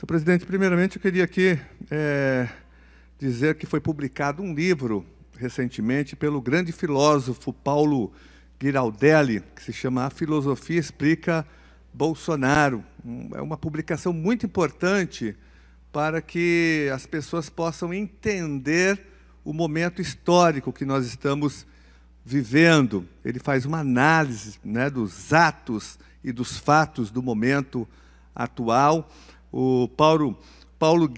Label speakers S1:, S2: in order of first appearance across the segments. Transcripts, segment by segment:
S1: Senhor presidente, primeiramente eu queria aqui é, dizer que foi publicado um livro recentemente pelo grande filósofo Paulo Giraldelli, que se chama A Filosofia Explica Bolsonaro. É uma publicação muito importante para que as pessoas possam entender o momento histórico que nós estamos vivendo. Ele faz uma análise né, dos atos e dos fatos do momento atual. O Paulo, Paulo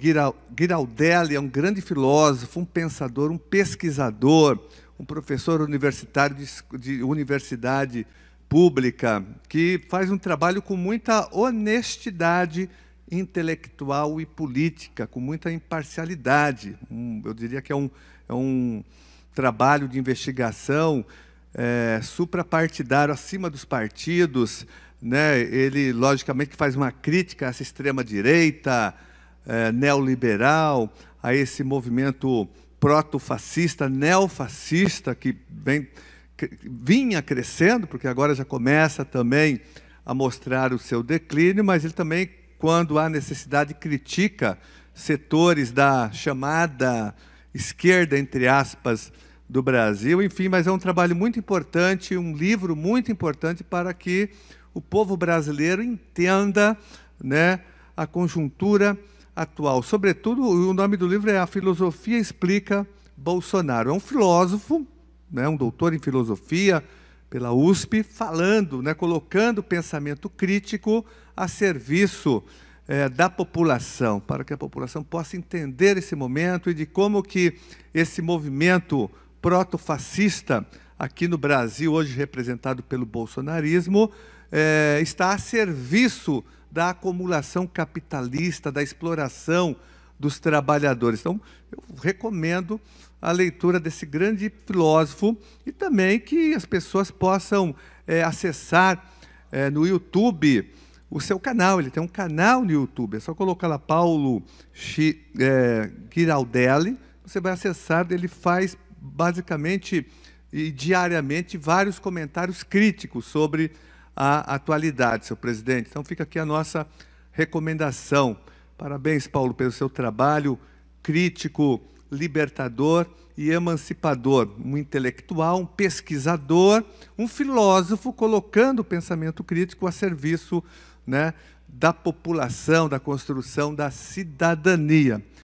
S1: Giraldelli é um grande filósofo, um pensador, um pesquisador, um professor universitário de, de universidade pública, que faz um trabalho com muita honestidade intelectual e política, com muita imparcialidade. Um, eu diria que é um, é um trabalho de investigação é, suprapartidário, acima dos partidos, né, ele logicamente faz uma crítica a essa extrema-direita é, neoliberal, a esse movimento proto-fascista, neofascista, que vem, que vinha crescendo, porque agora já começa também a mostrar o seu declínio, mas ele também, quando há necessidade, critica setores da chamada esquerda, entre aspas, do Brasil, enfim, mas é um trabalho muito importante, um livro muito importante para que o povo brasileiro entenda né, a conjuntura atual. Sobretudo, o nome do livro é A Filosofia Explica Bolsonaro. É um filósofo, né, um doutor em filosofia pela USP, falando, né, colocando o pensamento crítico a serviço é, da população, para que a população possa entender esse momento e de como que esse movimento proto-fascista aqui no Brasil, hoje representado pelo bolsonarismo, é, está a serviço da acumulação capitalista, da exploração dos trabalhadores. Então, eu recomendo a leitura desse grande filósofo e também que as pessoas possam é, acessar é, no YouTube o seu canal. Ele tem um canal no YouTube. É só colocar lá Paulo Chi, é, Giraldelli. Você vai acessar. Ele faz basicamente e diariamente vários comentários críticos sobre a atualidade, seu presidente. Então fica aqui a nossa recomendação. Parabéns, Paulo, pelo seu trabalho crítico, libertador e emancipador, um intelectual, um pesquisador, um filósofo colocando o pensamento crítico a serviço né, da população, da construção da cidadania.